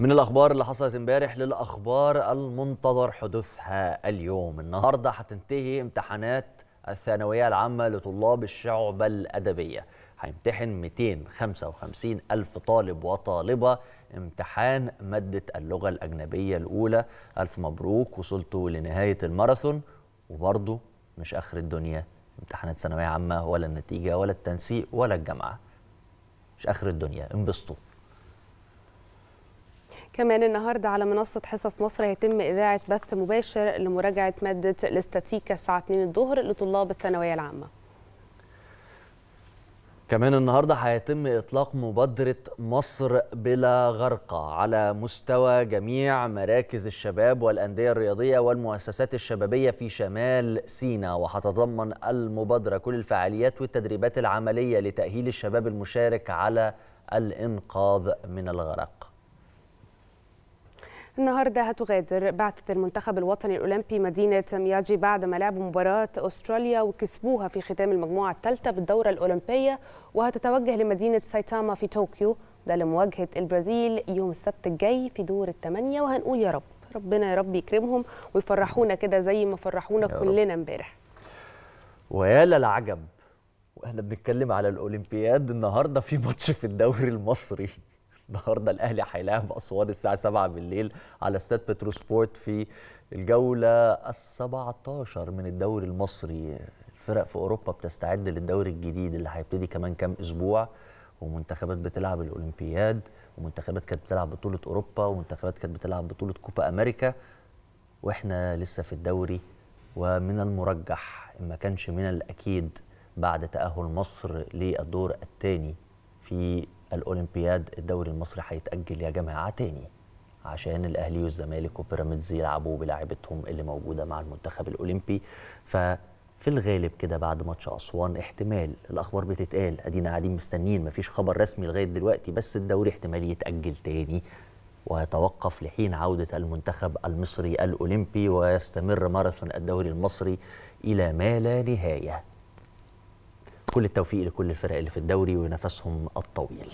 من الأخبار اللي حصلت امبارح للأخبار المنتظر حدوثها اليوم النهاردة هتنتهي امتحانات الثانوية العامة لطلاب الشعب الأدبية هيمتحن 255 ألف طالب وطالبة امتحان مادة اللغة الأجنبية الأولى ألف مبروك وصلتوا لنهاية الماراثون وبرضه مش آخر الدنيا امتحانات ثانوية عامة ولا النتيجة ولا التنسيق ولا الجامعة مش آخر الدنيا انبسطوا كمان النهارده على منصه حصص مصر هيتم اذاعه بث مباشر لمراجعه ماده الاستاتيكا الساعه 2 الظهر لطلاب الثانويه العامه كمان النهارده هيتم اطلاق مبادره مصر بلا غرقه على مستوى جميع مراكز الشباب والانديه الرياضيه والمؤسسات الشبابيه في شمال سيناء وهتتضمن المبادره كل الفعاليات والتدريبات العمليه لتاهيل الشباب المشارك على الانقاذ من الغرق النهارده هتغادر بعثة المنتخب الوطني الأولمبي مدينة مياجي بعد ما لعبوا مباراة أستراليا وكسبوها في ختام المجموعة الثالثة بالدورة الأولمبية وهتتوجه لمدينة سايتاما في طوكيو ده لمواجهة البرازيل يوم السبت الجاي في دور الثمانية وهنقول يا رب ربنا يا رب يكرمهم ويفرحونا كده زي ما فرحونا كلنا امبارح ويا للعجب واحنا بنتكلم على الاولمبياد النهارده في ماتش في الدوري المصري النهارده الاهلي هيلاعب اسوان الساعه 7 بالليل على استاد بترو سبورت في الجوله ال17 من الدوري المصري الفرق في اوروبا بتستعد للدوري الجديد اللي هيبتدي كمان كام اسبوع ومنتخبات بتلعب الاولمبياد ومنتخبات كانت بتلعب بطوله اوروبا ومنتخبات كانت بتلعب بطوله كوبا امريكا واحنا لسه في الدوري ومن المرجح ما كانش من الاكيد بعد تاهل مصر للدور الثاني في الاولمبياد الدوري المصري هيتاجل يا جماعه تاني عشان الاهلي والزمالك وبيراميدز يلعبوا بلاعيبتهم اللي موجوده مع المنتخب الاولمبي ف في الغالب كده بعد ماتش اسوان احتمال الاخبار بتتقال ادينا قاعدين مستنيين مفيش خبر رسمي لغايه دلوقتي بس الدوري احتمال يتاجل تاني ويتوقف لحين عوده المنتخب المصري الاولمبي ويستمر ماراثون الدوري المصري الى ما لا نهايه كل التوفيق لكل الفرق اللي في الدوري ونفسهم الطويل